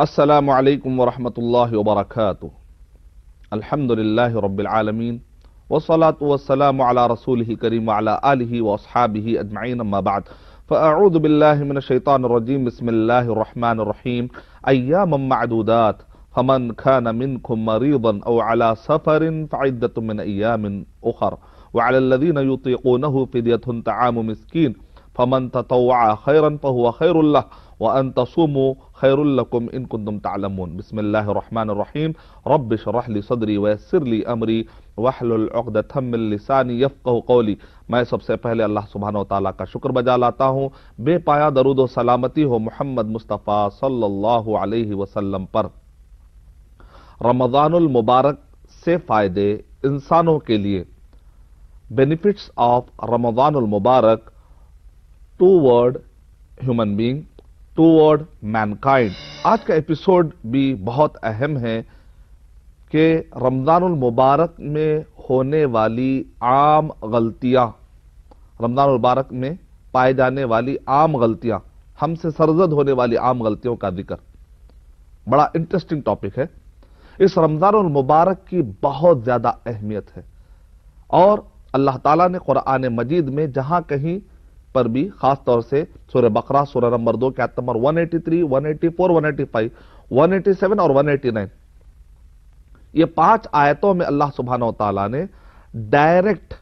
السلام عليكم ورحمة الله وبركاته الحمد لله رب العالمين والصلاة والسلام على رسوله الكريم وعلى آله وأصحابه أجمعين أما بعد فأعوذ بالله من الشيطان الرجيم بسم الله الرحمن الرحيم أياما معدودات فمن كان منكم مريضا أو على سفر فعدة من أيام أخر وعلى الذين يطيقونه فدية طعام مسكين फमन ततवा खैरन पहुआ खैरुल्ला व अन तसुमो खैरुल्लकुम इन कुंदम तालमून बसमीम रबिश रहली सदरी वसरली अमरी वाहलदमिलसानी यफ़ी मैं सबसे पहले अल्लाह सुबहान तला का शुक्र बजा लाता हूँ बेपाया दरुद सलामती हो मोहम्मद मुस्तफ़ा सल्लल्लाहु अलैहि वसल्लम पर रमज़ानुल मुबारक से फ़ायदे इंसानों के लिए बेनिफिट्स ऑफ रमज़ानुल मुबारक toward human being toward mankind आज का एपिसोड भी बहुत अहम है कि रमजान मुबारक में होने वाली आम गलतियां रमजान मुबारक में पाए जाने वाली आम गलतियां हमसे सरजद होने वाली आम गलतियों का जिक्र बड़ा इंटरेस्टिंग टॉपिक है इस रमजान मुबारक की बहुत ज्यादा अहमियत है और अल्लाह ताला ने कुरान मजीद में जहां कहीं पर भी खास तौर से सूर्य बकरा सूर्य नंबर दो के नंबर 183, 184, 185, 187 और 189 ये पांच आयतों में अल्लाह सुबहान तला ने डायरेक्ट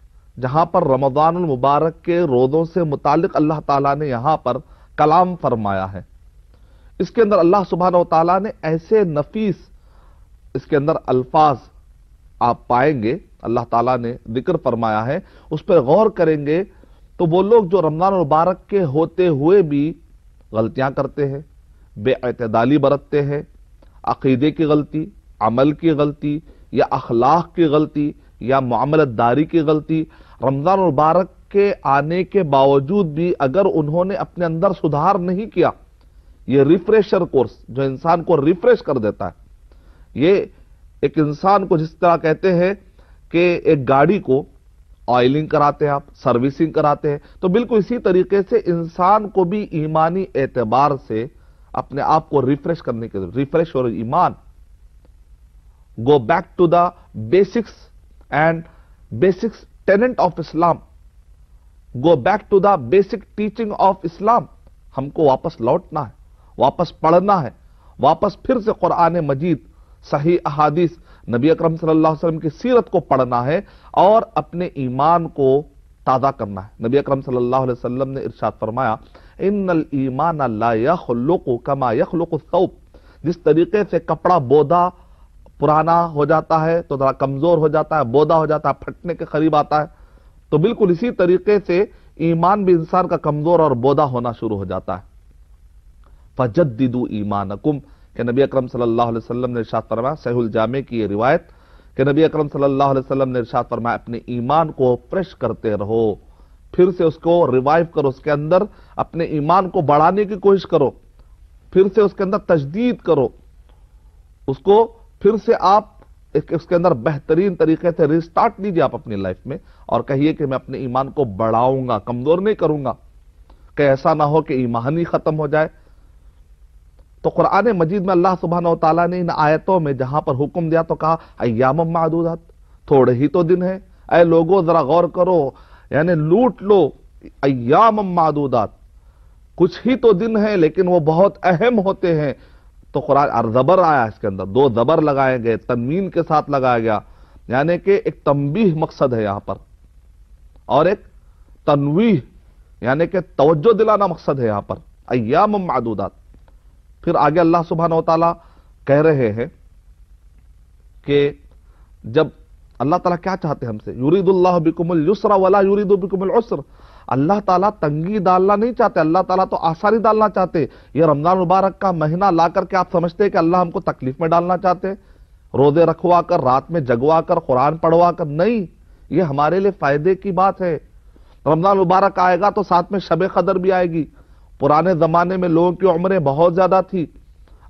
जहां पर रमजान मुबारक के रोजों से मुतालिक अल्लाह ताला ने यहां पर कलाम फरमाया है इसके अंदर अल्लाह सुबहान तला ने ऐसे नफीस इसके अंदर अल्फाज आप पाएंगे अल्लाह तला ने जिक्र फरमाया है उस पर गौर करेंगे तो वो लोग जो रमज़ान मुबारक के होते हुए भी गलतियां करते हैं बेअतदाली बरतते हैं अकीदे की गलती अमल की गलती या अखलाक की गलती या मामलतदारी की गलती रमज़ान मुबारक के आने के बावजूद भी अगर उन्होंने अपने अंदर सुधार नहीं किया ये रिफ्रेशर कोर्स जो इंसान को रिफ्रेश कर देता है ये एक इंसान को जिस तरह कहते हैं कि एक गाड़ी को ऑयलिंग कराते हैं आप सर्विसिंग कराते हैं तो बिल्कुल इसी तरीके से इंसान को भी ईमानी एतबार से अपने आप को रिफ्रेश करने के रिफ्रेश और ईमान go back to the basics and basics tenet of Islam go back to the basic teaching of Islam हमको वापस लौटना है वापस पढ़ना है वापस फिर से कुरान मजीद सही अहादीस नबी अकरम सल्लल्लाहु अलैहि वसल्लम की सीरत को पढ़ना है और अपने ईमान को ताज़ा करना है नबी अकरम सल्लल्लाहु अलैहि वसल्लम ने इरशाद फरमाया इन ईमान को कमा यखलुक सऊप जिस तरीके से कपड़ा बोधा पुराना हो जाता है तो थोड़ा कमजोर हो जाता है बोधा हो जाता है फटने के करीब आता है तो बिल्कुल इसी तरीके से ईमान भी इंसान का कमजोर और बोधा होना शुरू हो जाता है दीदू ईमान कि नबी अकरम सल्लल्लाहु अलैहि वसल्लम ने इरशाद फरमाया सहुल जामे की ये रिवायत कि नबी अकरम सल्लल्लाहु अलैहि वसल्लम ने इरशाद फरमाया अपने ईमान को फ्रेश करते रहो फिर से उसको रिवाइव करो उसके अंदर अपने ईमान को बढ़ाने की कोशिश करो फिर से उसके अंदर तजदीद करो उसको फिर से आप उसके अंदर बेहतरीन तरीके से रिस्टार्ट लीजिए आप अपनी लाइफ में और कहिए कि मैं अपने ईमान को बढ़ाऊंगा कमजोर नहीं करूंगा कि ऐसा ना हो कि ईमान ही खत्म हो जाए तो कुरान मजीद में अल्लाह सुबहान तला ने इन आयतों में जहां पर हुक्म दिया तो कहा अयाम मादूदात थोड़े ही तो दिन है अय लोगो जरा गौर करो यानी लूट लो अयाम मादूदात कुछ ही तो दिन है लेकिन वो बहुत अहम होते हैं तो कुरान जबर आया इसके अंदर दो जबर लगाए गए तनमीन के साथ लगाया गया यानी कि एक तंबीह मकसद है यहां पर और एक तनवीह यानी कि तवज्जो दिलाना मकसद है यहां पर अयाम मादूदात फिर आगे अल्लाह सुबहान तला कह रहे हैं कि जब अल्लाह ताला क्या चाहते हैं हमसे यूरीदुल्लाह बिकुमल युसरा वाला यूरीदु बिकुमल उसर अल्लाह ताला तंगी डालना नहीं चाहते अल्लाह ताला तो आसारी डालना चाहते ये रमजान मुबारक का महीना ला करके आप समझते हैं कि अल्लाह हमको तकलीफ में डालना चाहते रोजे रखवा कर रात में जगवा कर कुरान पढ़वा कर नहीं ये हमारे लिए फायदे की बात है रमजान मुबारक आएगा तो साथ में शब कदर भी आएगी पुराने ज़माने में लोगों की उम्रें बहुत ज़्यादा थी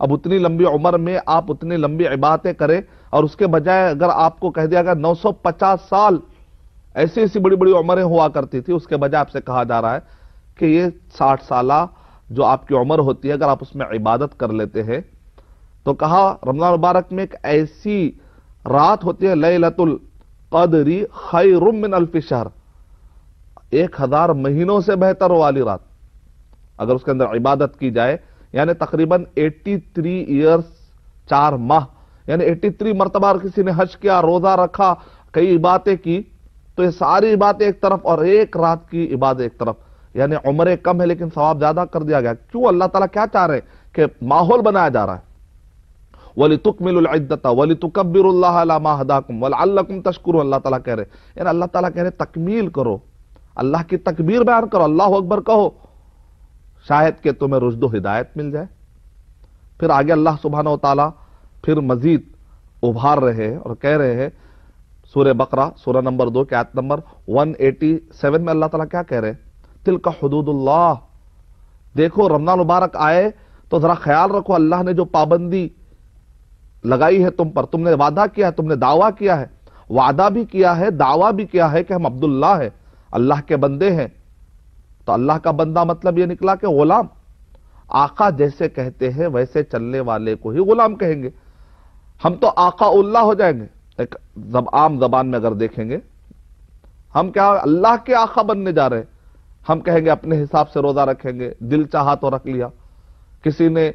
अब उतनी लंबी उम्र में आप उतनी लंबी इबादतें करें और उसके बजाय अगर आपको कह दिया गया 950 साल ऐसी ऐसी बड़ी बड़ी उम्रें हुआ करती थी उसके बजाय आपसे कहा जा रहा है कि ये 60 साल जो आपकी उम्र होती है अगर आप उसमें इबादत कर लेते हैं तो कहा रमजान मुबारक में एक ऐसी रात होती है लतुल कदरी खैरुम मिन अल्फी शहर एक हजार महीनों से बेहतर वाली रात अगर उसके अंदर इबादत की जाए यानी तकरीबन 83 थ्री ईयर्स चार माह यानी 83 थ्री मरतबार किसी ने हज किया रोजा रखा कई इबादतें की तो ये सारी इबादतें एक तरफ और एक रात की इबादत एक तरफ यानी उम्र कम है लेकिन सवाब ज्यादा कर दिया गया क्यों अल्लाह तला क्या चाह रहे हैं कि माहौल बनाया जा रहा है वली तुकमिलद्दत वली तुकबिरदाकुम वल्लकुम तशकुर अल्लाह तला कह रहे यानी अल्लाह तला कह रहे तकमील करो अल्लाह की तकबीर बयान करो अल्लाह अकबर कहो शायद के तुम्हें रुजदो हिदायत मिल जाए फिर आगे अल्लाह सुबहान तला फिर मजीद उभार रहे हैं और कह रहे हैं सूर्य बकरा सूर्य नंबर दो के आयत नंबर 187 में अल्लाह ताला क्या कह रहे हैं तिल का हदूदुल्लाह देखो रमजान मुबारक आए तो जरा ख्याल रखो अल्लाह ने जो पाबंदी लगाई है तुम पर तुमने वादा किया है तुमने दावा किया है वादा भी किया है दावा भी किया है कि हम अब्दुल्ला है अल्लाह के बंदे हैं तो अल्लाह का बंदा मतलब यह निकला कि गुलाम आका जैसे कहते हैं वैसे चलने वाले को ही गुलाम कहेंगे हम तो आका उल्लाह हो जाएंगे एक जब आम जबान में अगर देखेंगे हम क्या अल्लाह के आका बनने जा रहे हैं हम कहेंगे अपने हिसाब से रोजा रखेंगे दिल चाहा तो रख लिया किसी ने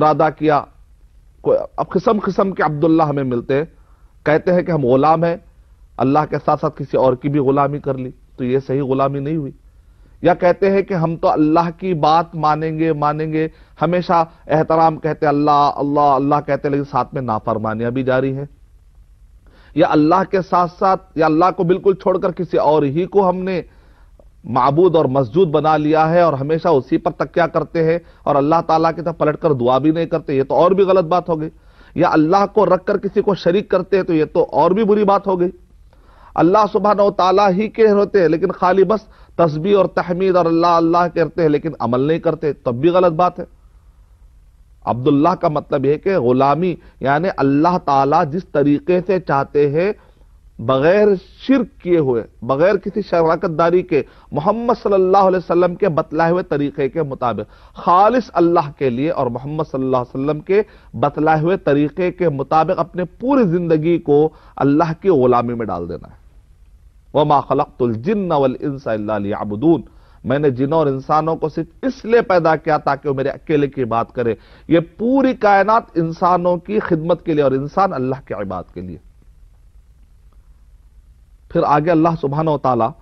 इरादा किया कोई अब किस्म किस्म के अब्दुल्ला हमें मिलते हैं कहते हैं कि हम गुलाम हैं अल्लाह के साथ साथ किसी और की भी गुलामी कर ली तो ये सही गुलामी नहीं हुई या कहते हैं कि हम तो अल्लाह की बात मानेंगे मानेंगे हमेशा एहतराम कहते अल्लाह अल्लाह अल्लाह कहते लेकिन साथ में नाफरमानियां भी जारी है या अल्लाह के साथ साथ या अल्लाह को बिल्कुल छोड़कर किसी और ही को हमने मबूद और मस्जूद बना लिया है और हमेशा उसी पर तकिया करते हैं और अल्लाह ताला की तरफ पलट कर दुआ भी नहीं करते ये तो और भी गलत बात हो गई या अल्लाह को रखकर किसी को शरीक करते हैं तो ये तो और भी बुरी बात हो गई अल्लाह सुबहान तला ही के होते हैं लेकिन खाली बस तस्बी और तहमीद और अल्लाह अल्लाह कहते हैं लेकिन अमल नहीं करते तब भी गलत बात है अब्दुल्ला का मतलब यह कि गुलामी यानी अल्लाह ताला जिस तरीके से चाहते हैं बगैर शिरक किए हुए बगैर किसी शराकतदारी के मोहम्मद सल्लल्लाहु अलैहि वसल्लम के बतलाए हुए तरीके के मुताबिक खालिश अल्लाह के लिए और मोहम्मद सल्लल्लाहु अलैहि वसल्लम के बतलाए हुए तरीके के मुताबिक अपने पूरी जिंदगी को अल्लाह की गुलामी में डाल देना है वमा खलकतुलजिन वलिनसाबुदून मैंने जिन और इंसानों को सिर्फ इसलिए पैदा किया ताकि वो मेरे अकेले की बात करे यह पूरी कायनात इंसानों की खिदमत के लिए और इंसान अल्लाह की इबाद के लिए फिर आगे अल्लाह सुबहान तला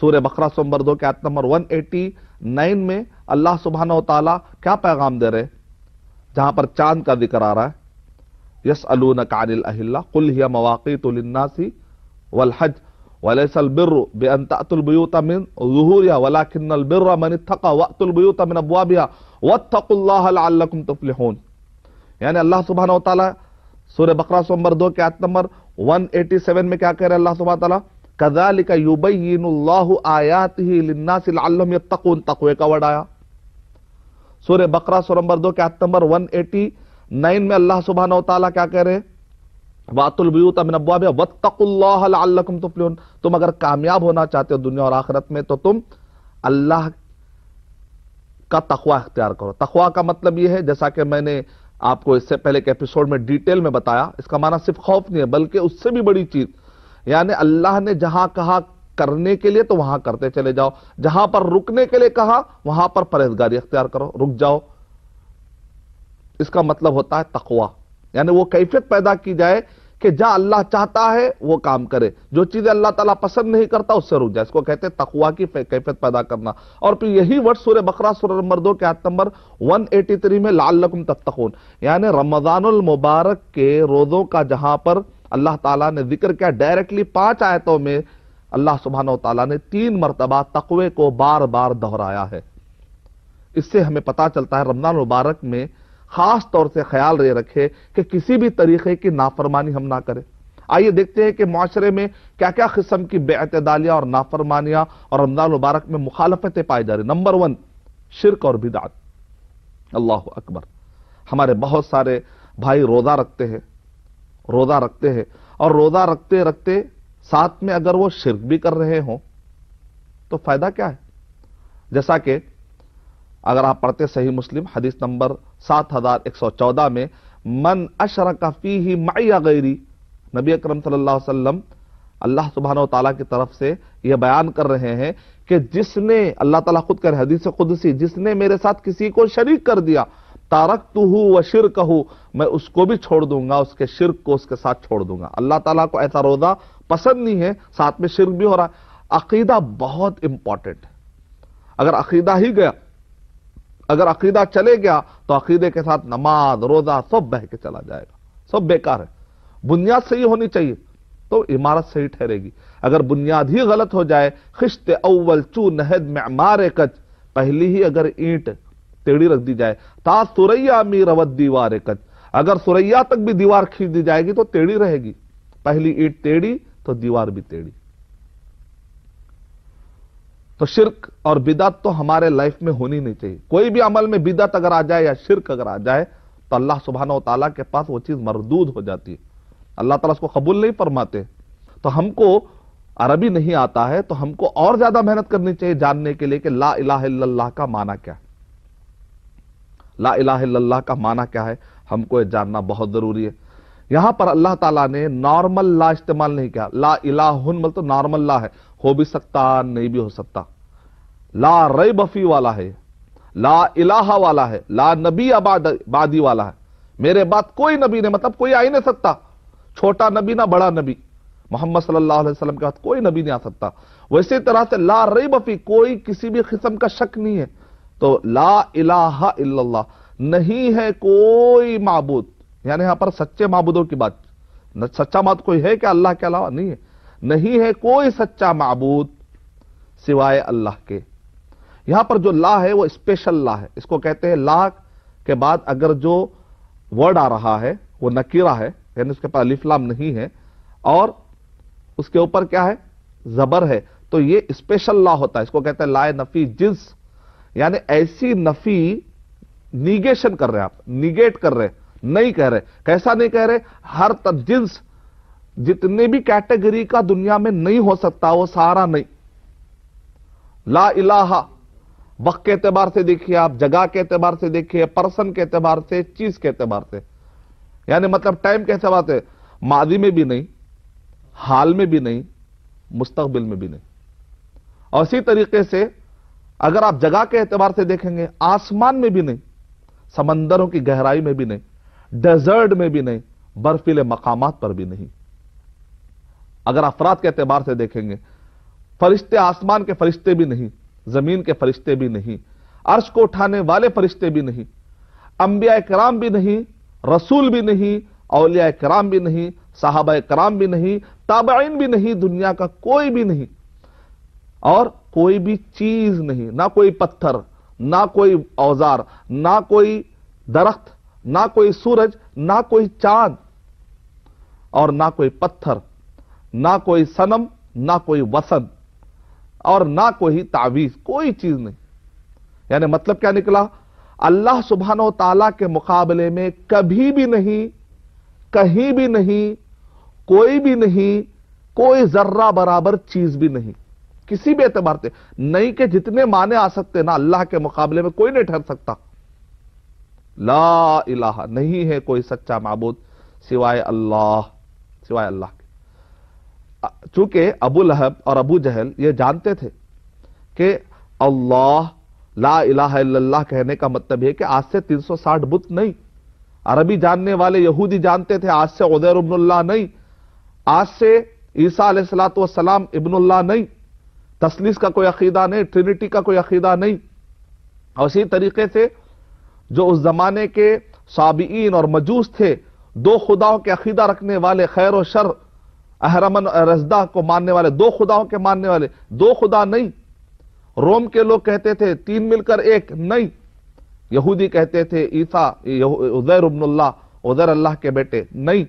सूर्य बकरा सोमबर दो के आयत नंबर 189 में अल्लाह सुबहान तला क्या पैगाम दे रहे जहां पर चांद का जिक्र आ रहा है यस अलू कानिल अहिल्ला कुल हिया मवाक़ी तुलन्नासी वल हज وليس البر بأن تأتوا البيوت من ظهورها ولكن البر من اتقى وأتوا البيوت من أبوابها واتقوا الله لعلكم تفلحون يعني الله سبحانه وتعالى سورة بقرة سمبر دو كعات نمبر 187 میں کیا کہہ رہے اللہ سبحانه وتعالى كذلك يبين الله آياته للناس لعلهم يتقون تقوية کا وڑایا سورة بقرة سمبر دو كعات نمبر 189 میں اللہ سبحانه وتعالى کیا کہہ رہے तुम अगर कामयाब होना चाहते हो दुनिया और आखिरत में तो तुम अल्लाह का तखवा अख्तियार करो तखवा का मतलब यह है जैसा कि मैंने आपको इससे पहले के एपिसोड में डिटेल में बताया इसका माना सिर्फ खौफ नहीं है बल्कि उससे भी बड़ी चीज यानी अल्लाह ने जहां कहा करने के लिए तो वहां करते चले जाओ जहां पर रुकने के लिए कहा वहां पर परहेजगारी अख्तियार करो रुक जाओ इसका मतलब होता है तकवा यानी वो कैफियत पैदा की जाए कि जहां अल्लाह चाहता है वो काम करे जो चीज़ें अल्लाह ताला पसंद नहीं करता उससे रुक जाए इसको कहते हैं तकवा की कैफियत पैदा करना और फिर यही वर्ड सूर्य बकरा सूर्य नंबर दो के आयत नंबर 183 में लाल लकुम तत्तखून यानी रमजानुल मुबारक के रोज़ों का जहां पर अल्लाह ताला ने जिक्र किया डायरेक्टली पांच आयतों में अल्लाह सुबहान तला ने तीन मरतबा तकवे को बार बार दोहराया है इससे हमें पता चलता है रमजान मुबारक में खास तौर से ख्याल ये रखे कि किसी भी तरीके की नाफरमानी हम ना करें आइए देखते हैं कि माशरे में क्या क्या किस्म की बेअतदालियां और नाफरमानियां और रमजान मुबारक में मुखालफतें पाई जा रही नंबर वन शिरक और बिदात अल्लाह अकबर हमारे बहुत सारे भाई रोज़ा रखते हैं रोज़ा रखते हैं और रोज़ा रखते रखते साथ में अगर वो शिरक भी कर रहे हों तो फायदा क्या है जैसा कि अगर आप पढ़ते सही मुस्लिम हदीस नंबर 7114 में मन अशर फी ही माया गैरी नबी अक्रम सल्लाम अल्लाह सुबहान तला की तरफ से यह बयान कर रहे हैं कि जिसने अल्लाह तला खुद कर हदीस खुद सी जिसने मेरे साथ किसी को शरीक कर दिया तारक तू व शिर कहू मैं उसको भी छोड़ दूंगा उसके शिर को उसके साथ छोड़ दूंगा अल्लाह तला को ऐसा रोजा पसंद नहीं है साथ में शिर भी हो रहा है अकीदा बहुत इंपॉर्टेंट है अगर अकीदा ही गया अगर अकीदा चले गया तो अकीदे के साथ नमाज रोजा सब बह के चला जाएगा सब बेकार है बुनियाद सही होनी चाहिए तो इमारत सही ठहरेगी अगर बुनियाद ही गलत हो जाए खिश्त अव्वल चू नहद मारे कच पहली ही अगर ईंट टेढ़ी रख दी जाए ता सुरैया मी रवत दीवार कच अगर सुरैया तक भी दीवार खींच दी जाएगी तो टेढ़ी रहेगी पहली ईंट टेढ़ी तो दीवार भी टेढ़ी तो शिरक और बिदात तो हमारे लाइफ में होनी नहीं चाहिए कोई भी अमल में बिदात अगर आ जाए या शिरक अगर आ जाए तो अल्लाह सुबहाना तला के पास वो चीज़ मरदूद हो जाती है अल्लाह तला उसको कबूल नहीं फरमाते तो हमको अरबी नहीं आता है तो हमको और ज्यादा मेहनत करनी चाहिए जानने के लिए कि ला इलाह का माना क्या है ला इलाह का माना क्या है हमको यह जानना बहुत जरूरी है यहां पर अल्लाह ताला ने नॉर्मल ला इस्तेमाल नहीं किया ला इलाह मतलब नॉर्मल ला है हो भी सकता नहीं भी हो सकता ला रई बफी वाला है ला इलाहा वाला है ला नबी आबादी वाला है मेरे बाद कोई नबी नहीं मतलब कोई आ ही नहीं सकता छोटा नबी ना बड़ा नबी मोहम्मद सल्लल्लाहु अलैहि वसल्लम के बाद कोई नबी नहीं आ सकता वैसे तरह से ला रई बफी कोई किसी भी किस्म का शक नहीं है तो ला इलाहा इल्लल्लाह नहीं है कोई मबूद यानी यहां पर सच्चे महबूदों की बात सच्चा मत कोई है क्या अल्लाह के अलावा नहीं है नहीं है कोई सच्चा मबूद सिवाय अल्लाह के यहां पर जो ला है वो स्पेशल ला है इसको कहते हैं ला के बाद अगर जो वर्ड आ रहा है वो नकीरा है यानी उसके पास अलिफ्लाम नहीं है और उसके ऊपर क्या है जबर है तो ये स्पेशल ला होता है इसको कहते हैं लाए नफी जिन्स यानी ऐसी नफी निगेशन कर रहे हैं आप निगेट कर रहे नहीं कह रहे कैसा नहीं कह रहे हर तब जिन्स जितने भी कैटेगरी का दुनिया में नहीं हो सकता वो सारा नहीं ला इलाहा वक्त के एतबार से देखिए आप जगह के एतबार से देखिए पर्सन के एतबार से चीज के एतबार से यानी मतलब टाइम के एतबार से मादी में भी नहीं हाल में भी नहीं मुस्तबिल में भी नहीं और इसी तरीके से अगर आप जगह के एतबार से देखेंगे आसमान में भी नहीं समंदरों की गहराई में भी नहीं डेजर्ट में भी नहीं बर्फीले मकाम पर भी नहीं अगर अफराद के एतबार से देखेंगे फरिश्ते आसमान के फरिश्ते भी नहीं जमीन के फरिश्ते भी नहीं अर्श को उठाने वाले फरिश्ते भी नहीं अंबिया कराम भी नहीं रसूल भी नहीं अलिया कराम भी नहीं साहब कराम भी नहीं ताबाइन भी नहीं दुनिया का कोई भी नहीं और कोई भी चीज नहीं ना कोई पत्थर ना कोई औजार ना कोई दरख्त ना कोई सूरज ना कोई चांद और ना कोई पत्थर ना कोई सनम ना कोई वसन और ना कोई तावीज कोई चीज नहीं यानी मतलब क्या निकला अल्लाह सुबहान तला के मुकाबले में कभी भी नहीं कहीं भी नहीं कोई भी नहीं कोई जर्रा बराबर चीज भी नहीं किसी भी एतबार से नहीं के जितने माने आ सकते ना अल्लाह के मुकाबले में कोई नहीं ठहर सकता ला इलाहा नहीं है कोई सच्चा मबूद सिवाय अल्लाह सिवाय अल्लाह चूंकि अबू लहब और अबू जहल ये जानते थे कि अल्लाह ला इलाह कहने का मतलब है कि आज से 360 बुत नहीं अरबी जानने वाले यहूदी जानते थे आज से उदैर इब्नुल्लाह नहीं आज से ईसा वसलाम इब्नुल्लाह नहीं तसलीस का कोई अकीदा नहीं ट्रिनिटी का कोई अकीदा नहीं और इसी तरीके से जो उस जमाने के साबीन और मजूस थे दो खुदाओं के अकीदा रखने वाले खैर और शर अहरमन रजदा को मानने वाले दो खुदाओं के मानने वाले दो खुदा नहीं रोम के लोग कहते थे तीन मिलकर एक नहीं यहूदी कहते थे ईसा उजैर उबनुल्ला उजैर अल्लाह के बेटे नहीं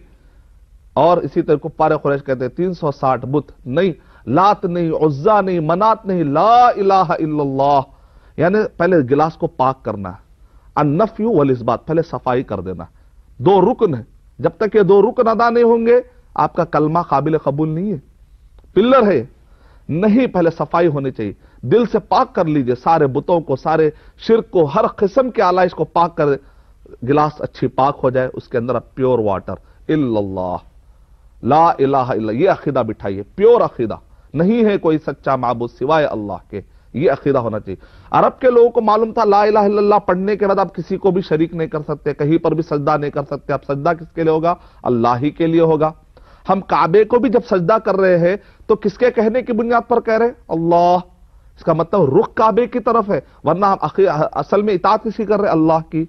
और इसी तरह कुपार खुरैश कहते तीन सौ साठ बुत नहीं लात नहीं उज्जा नहीं मनात नहीं ला इलाह इल्लल्लाह यानी पहले गिलास को पाक करना अन्नफ यू वल इस बात पहले सफाई कर देना दो रुकन है जब तक ये दो रुकन अदा नहीं होंगे आपका कलमा काबिल कबूल नहीं है पिल्लर है नहीं पहले सफाई होनी चाहिए दिल से पाक कर लीजिए सारे बुतों को सारे शिरक को हर किस्म के आलाइश को पाक कर गिलास अच्छी पाक हो जाए उसके अंदर आप प्योर वाटर इल्लाह ला इलाह इल्ला ये अकीदा बिठाइए प्योर अकीदा नहीं है कोई सच्चा माबूद सिवाय अल्लाह के ये अकीदा होना चाहिए अरब के लोगों को मालूम था ला इला इल्लल्लाह पढ़ने के बाद आप किसी को भी शरीक नहीं कर सकते कहीं पर भी सजदा नहीं कर सकते आप सजदा किसके लिए होगा अल्लाह ही के लिए होगा हम काबे को भी जब सजदा कर रहे हैं तो किसके कहने की बुनियाद पर कह रहे हैं अल्लाह इसका मतलब रुख काबे की तरफ है वरना हम असल में इतात किसी कर रहे हैं अल्लाह की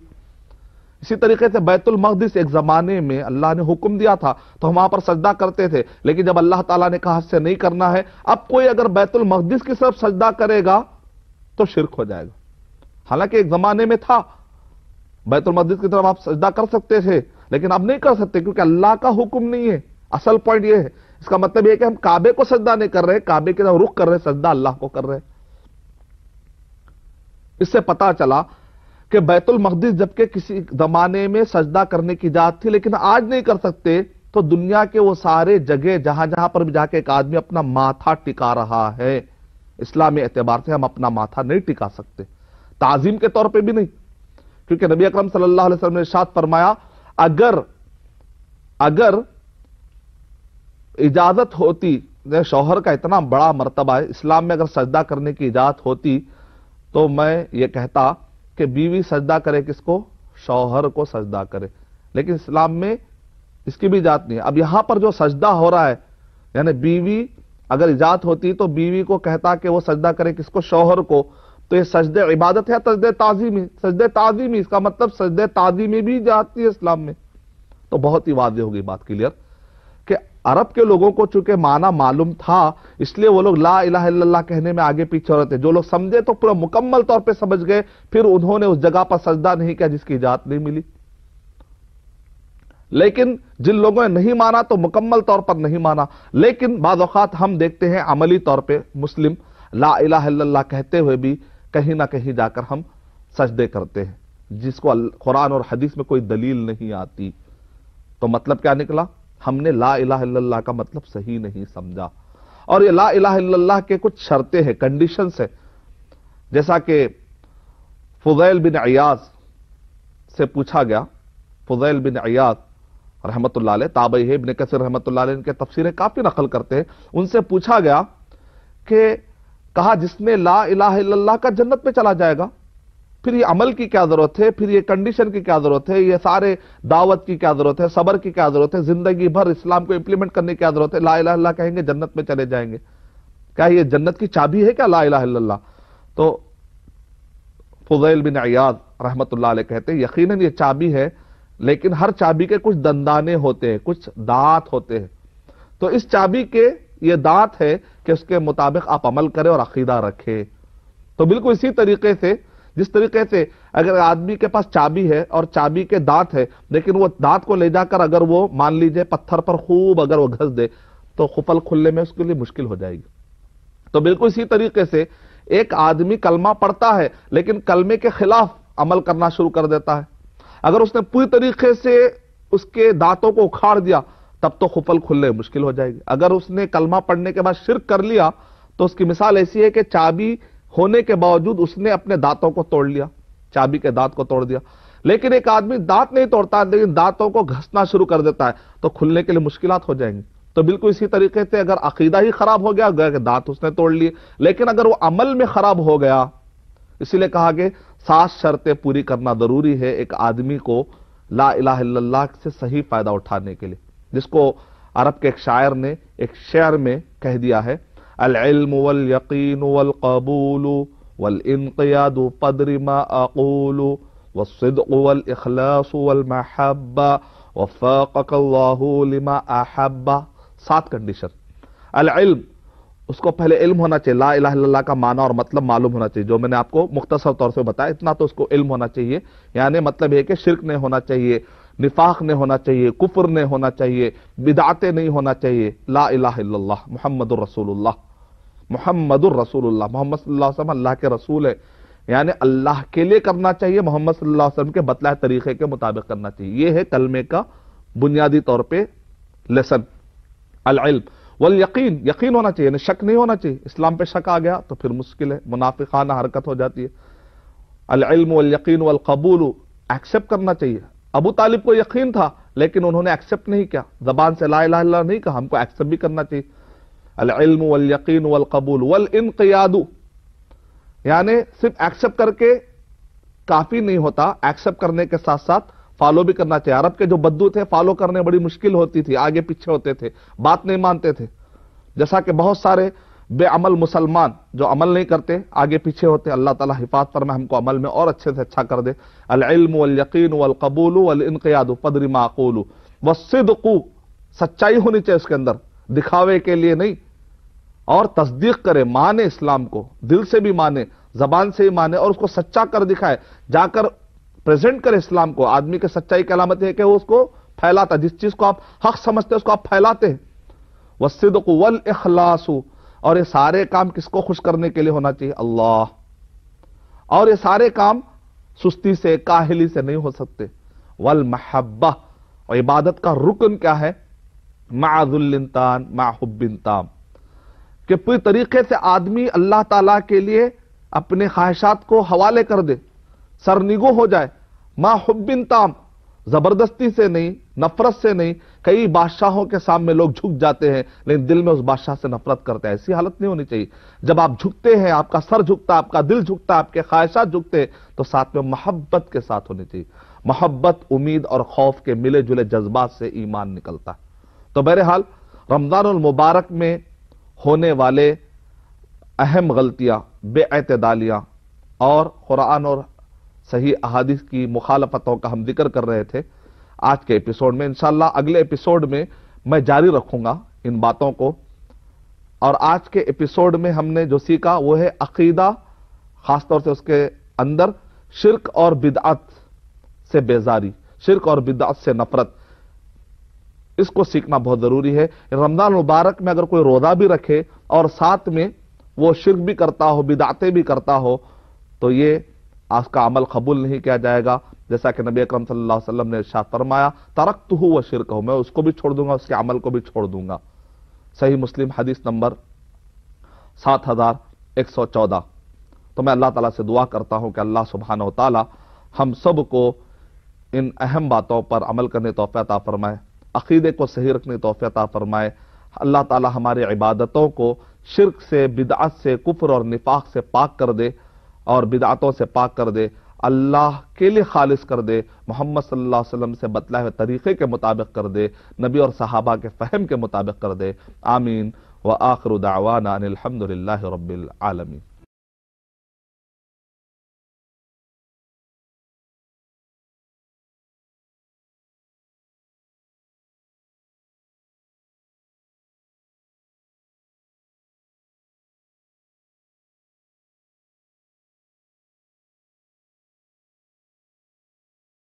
इसी तरीके से बैतुल मकदस एक जमाने में अल्लाह ने हुक्म दिया था तो हम वहां पर सजदा करते थे लेकिन जब अल्लाह ताला ने कहा से नहीं करना है अब कोई अगर बैतुल मकदस की तरफ सजदा करेगा तो शिरक हो जाएगा हालांकि एक जमाने में था बैतुल मस्जिद की तरफ आप सजदा कर सकते थे लेकिन अब नहीं कर सकते क्योंकि अल्लाह का हुक्म नहीं है असल पॉइंट यह है इसका मतलब यह कि हम काबे को सजदा नहीं कर रहे काबे के तरफ रुख कर रहे सजदा अल्लाह को कर रहे इससे पता चला कि बैतुल मकदस जबकि किसी जमाने में सजदा करने की जात थी लेकिन आज नहीं कर सकते तो दुनिया के वो सारे जगह जहां जहां पर भी जाके एक आदमी अपना माथा टिका रहा है इस्लामी एतबार से हम अपना माथा नहीं टिका सकते ताजीम के तौर पे भी नहीं क्योंकि नबी अकरम सल्लल्लाहु अलैहि वसल्लम ने शाद फरमाया अगर अगर इजाजत होती शौहर का इतना बड़ा मरतबा है इस्लाम में अगर सजदा करने की इजाजत होती तो मैं ये कहता कि बीवी सजदा करे किसको शौहर को सजदा करे लेकिन इस्लाम में इसकी भी इजात नहीं है अब यहां पर जो सजदा हो रहा है यानी बीवी अगर इजात होती तो बीवी को कहता कि वो सजदा करे किसको शौहर को तो ये सजदे इबादत है तजद ताजीमी सजदे ताजीमी इसका मतलब सजदे ताजीमी भी जाती है इस्लाम में तो बहुत ही वादे होगी बात क्लियर अरब के लोगों को चूंकि माना मालूम था इसलिए वो लोग ला इला कहने में आगे पीछे हो रहे थे जो लोग समझे तो पूरा मुकम्मल तौर पे समझ गए फिर उन्होंने उस जगह पर सजदा नहीं किया जिसकी इजाजत नहीं मिली लेकिन जिन लोगों ने नहीं माना तो मुकम्मल तौर पर नहीं माना लेकिन बाद हम देखते हैं अमली तौर पर मुस्लिम ला इला कहते हुए भी कहीं ना कहीं जाकर हम सजदे करते हैं जिसको कुरान और हदीस में कोई दलील नहीं आती तो मतलब क्या निकला हमने ला इला का मतलब सही नहीं समझा और ये ला इला के कुछ शर्तें हैं कंडीशन है जैसा कि फुजैल बिन अयाज से पूछा गया फुजैल बिन अयाज रहमत ताबई है इबन कसर रहमत इनके तफसीरें काफी नकल करते हैं उनसे पूछा गया कि कहा जिसने ला इला का जन्नत में चला जाएगा फिर ये अमल की क्या जरूरत है फिर ये कंडीशन की क्या जरूरत है ये सारे दावत की क्या जरूरत है सबर की क्या जरूरत है जिंदगी भर इस्लाम को इंप्लीमेंट करने की क्या जरूरत है ला इला कहेंगे जन्नत में चले जाएंगे क्या ये जन्नत की चाबी है क्या ला इला तो फुजैल बिन अयाद रहमत कहते हैं यकीन ये चाबी है लेकिन हर चाबी के कुछ दंदाने होते हैं कुछ दांत होते हैं तो इस चाबी के ये दांत है कि उसके मुताबिक आप अमल करें और अकीदा रखें तो बिल्कुल इसी तरीके से जिस तरीके से अगर आदमी के पास चाबी है और चाबी के दांत है लेकिन वो दांत को ले जाकर अगर वो मान लीजिए पत्थर पर खूब अगर वो घस दे तो खुफल खुलने में उसके लिए मुश्किल हो जाएगी तो बिल्कुल इसी तरीके से एक आदमी कलमा पढ़ता है लेकिन कलमे के खिलाफ अमल करना शुरू कर देता है अगर उसने पूरी तरीके से उसके दांतों को उखाड़ दिया तब तो खुफल खुलने मुश्किल हो जाएगी अगर उसने कलमा पढ़ने के बाद शिरक कर लिया तो उसकी मिसाल ऐसी है कि चाबी होने के बावजूद उसने अपने दांतों को तोड़ लिया चाबी के दांत को तोड़ दिया लेकिन एक आदमी दांत नहीं तोड़ता लेकिन दांतों को घसना शुरू कर देता है तो खुलने के लिए मुश्किल हो जाएंगी तो बिल्कुल इसी तरीके से अगर अकीदा ही खराब हो गया गया कि दांत उसने तोड़ लिए लेकिन अगर वो अमल में खराब हो गया इसीलिए कहा कि सात शर्तें पूरी करना जरूरी है एक आदमी को ला इला से सही फायदा उठाने के लिए जिसको अरब के एक शायर ने एक शेयर में कह दिया है العلم واليقين والقبول والانقياد قدر ما أقول والصدق والإخلاص والمحبة وفاقك الله لما أحب سات كنديشن العلم उसको पहले इल्म होना चाहिए ला इला का माना और मतलब मालूम होना चाहिए जो मैंने आपको मुख्तसर तौर से बताया इतना तो उसको इल्म होना चाहिए यानी मतलब ये कि शिरक नहीं होना चाहिए निफाक ने होना चाहिए कुफर ने होना चाहिए बिदाते नहीं होना चाहिए ला इला मोहम्मद रसूल मोहम्मद रसूल मोहम्मद अल्लाह के रसूल है यानी अल्लाह के लिए करना चाहिए मोहम्मद वसल्लम के बतलाए तरीके के मुताबिक करना चाहिए यह है कलमे का बुनियादी तौर पर लेसन अल वल यकीन यकीन होना चाहिए शक नहीं होना चाहिए इस्लाम पे शक आ गया तो फिर मुश्किल है मुनाफिकाना हरकत हो जाती है अल वल यकीन वल कबूल एक्सेप्ट करना चाहिए अबू तालिब को यकीन था लेकिन उन्होंने एक्सेप्ट नहीं किया जबान से ला इला नहीं कहा हमको एक्सेप्ट भी करना चाहिए अलम वल यकीन वल कबूल वल इनकयादू यानी सिर्फ एक्सेप्ट करके काफी नहीं होता एक्सेप्ट करने के साथ साथ फॉलो भी करना चाहिए अरब के जो बद्दू थे फॉलो करने बड़ी मुश्किल होती थी आगे पीछे होते थे बात नहीं मानते थे जैसा कि बहुत सारे बेअमल मुसलमान जो अमल नहीं करते आगे पीछे होते अल्लाह ताला हिफात पर मैं हमको अमल में और अच्छे से अच्छा कर दे अलम वलयकीन वलकबूल वलकयाद पदरी माकूल वसदकू सच्चाई होनी चाहिए उसके अंदर दिखावे के लिए नहीं और तस्दीक करे माने इस्लाम को दिल से भी माने जबान से भी माने और उसको सच्चा कर दिखाए जाकर प्रेजेंट करे इस्लाम को आदमी के सच्चाई की अलामत है कि वो उसको फैलाता जिस चीज को आप हक समझते हैं उसको आप फैलाते हैं वसदकू वल अखलासू और ये सारे काम किसको खुश करने के लिए होना चाहिए अल्लाह और ये सारे काम सुस्ती से काहली से नहीं हो सकते वल महब्बा और इबादत का रुकन क्या है माजुल्लिनतान माहुबिन ताम कि पूरी तरीके से आदमी अल्लाह ताला के लिए अपने ख्वाहिशात को हवाले कर दे सरनिगो हो जाए माहुबिन ताम जबरदस्ती से नहीं नफरत से नहीं कई बादशाहों के सामने लोग झुक जाते हैं लेकिन दिल में उस बादशाह से नफरत करते हैं ऐसी हालत नहीं होनी चाहिए जब आप झुकते हैं आपका सर झुकता आपका दिल झुकता आपके ख्वाहिशात झुकते हैं तो साथ में मोहब्बत के साथ होनी चाहिए मोहब्बत उम्मीद और खौफ के मिले जुले जज्बात से ईमान निकलता है तो बहरहाल रमजान मुबारक में होने वाले अहम गलतियां बेअतदालियां और कुरान और सही अहादिस की मुखालफतों का हम जिक्र कर रहे थे आज के एपिसोड में इनशाला अगले एपिसोड में मैं जारी रखूंगा इन बातों को और आज के एपिसोड में हमने जो सीखा वो है अकीदा खासतौर से उसके अंदर शिरक और बिदात से बेजारी शिरक और बिदात से नफरत इसको सीखना बहुत जरूरी है रमजान मुबारक में अगर कोई रोजा भी रखे और साथ में वो शिरक भी करता हो बिदाते भी करता हो तो ये आपका अमल कबूल नहीं किया जाएगा जैसा कि नबी अकरम सल्लल्लाहु अलैहि वसल्लम ने इरशाद फरमाया तरक्त तो व शिरक हूँ मैं उसको भी छोड़ दूंगा उसके अमल को भी छोड़ दूंगा सही मुस्लिम हदीस नंबर सात हजार एक सौ चौदह तो मैं अल्लाह ताला से दुआ करता हूँ कि अल्लाह सुबहान तला हम सब को इन अहम बातों पर अमल करने तोफ़ता फरमाए अकीदे को सही रखने तोफ़ता फरमाए अल्लाह ताला हमारी इबादतों को शिरक से बिदात से कुफर और निफाक से पाक कर दे और बिदातों से पाक कर दे अल्लाह के लिए खालिस कर दे मोहम्मद सल्लल्लाहु अलैहि वसल्लम से बतलाए हुए तरीके के मुताबिक कर दे नबी और सहाबा के फहम के मुताबिक कर दे आमीन व आखिर दावाना अनिलहमदिल्ला रबालमीन